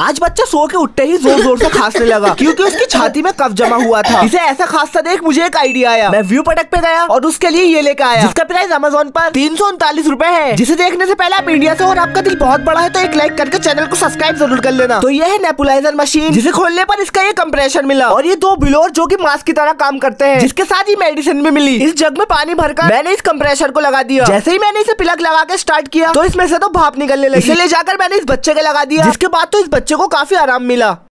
आज बच्चा सो के उठते ही जोर जोर से खांसने लगा क्योंकि उसकी छाती में कफ जमा हुआ था इसे ऐसा खांसता देख मुझे एक आइडिया आया मैं व्यू पटक पे गया और उसके लिए ये लेकर आया जिसका प्राइस अमेजोन पर तीन सौ उनतालीस रूपए है जिसे देखने से पहले आप इंडिया से और आपका दिल बहुत बड़ा है तो एक लाइक करके चैनल को सब्सक्राइब जरूर कर लेना तो ये है नेपुलाइजर मशीन जिसे खोलने पर इसका ये कंप्रेशन मिला और ये दो बिलोर जो की मास्क की तरह काम करते हैं जिसके साथ ही मेडिसिन भी मिली इस जग में पानी भरकर मैंने इस कंप्रेशर को लगा दिया जैसे ही मैंने इसे पिलक लगा के स्टार्ट किया तो इसमें से तो भाप निकलने लगे ले जाकर मैंने इस बच्चे के लगा दिया इसके बाद तो इस बच्चे को काफी आराम मिला